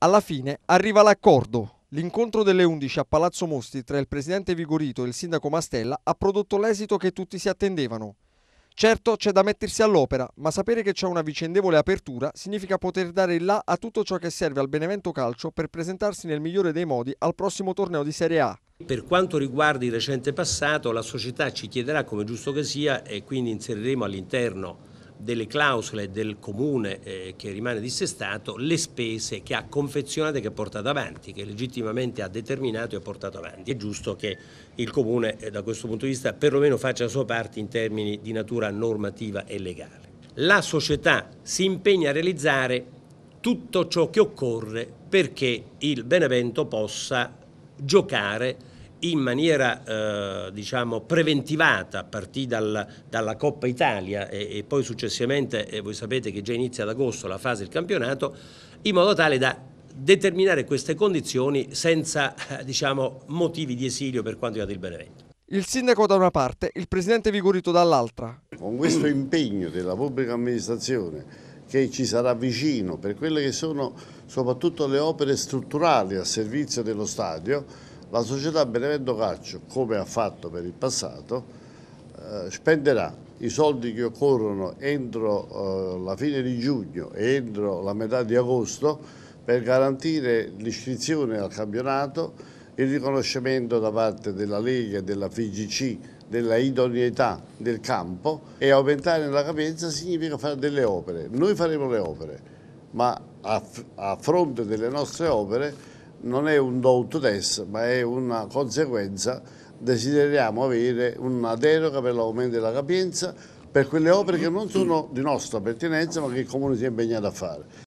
Alla fine arriva l'accordo. L'incontro delle 11 a Palazzo Mosti tra il presidente Vigorito e il sindaco Mastella ha prodotto l'esito che tutti si attendevano. Certo c'è da mettersi all'opera, ma sapere che c'è una vicendevole apertura significa poter dare il là a tutto ciò che serve al Benevento Calcio per presentarsi nel migliore dei modi al prossimo torneo di Serie A. Per quanto riguarda il recente passato, la società ci chiederà, come giusto che sia, e quindi inseriremo all'interno delle clausole del comune eh, che rimane dissestato le spese che ha confezionato e che ha portato avanti, che legittimamente ha determinato e ha portato avanti. È giusto che il comune eh, da questo punto di vista perlomeno faccia la sua parte in termini di natura normativa e legale. La società si impegna a realizzare tutto ciò che occorre perché il Benevento possa giocare in maniera eh, diciamo, preventivata a partire dal, dalla Coppa Italia e, e poi successivamente, eh, voi sapete che già inizia ad agosto la fase del campionato, in modo tale da determinare queste condizioni senza eh, diciamo, motivi di esilio per quanto riguarda il Benevento. Il sindaco da una parte, il presidente Vigorito dall'altra. Con questo impegno della pubblica amministrazione che ci sarà vicino per quelle che sono soprattutto le opere strutturali a servizio dello stadio, la società Benevento Calcio, come ha fatto per il passato, eh, spenderà i soldi che occorrono entro eh, la fine di giugno e entro la metà di agosto per garantire l'iscrizione al campionato, il riconoscimento da parte della Lega e della FIGC della idoneità del campo e aumentare la capienza significa fare delle opere. Noi faremo le opere, ma a, a fronte delle nostre opere non è un do ut des, ma è una conseguenza. Desideriamo avere una deroga per l'aumento della capienza per quelle opere che non sono di nostra pertinenza ma che il Comune si è impegnato a fare.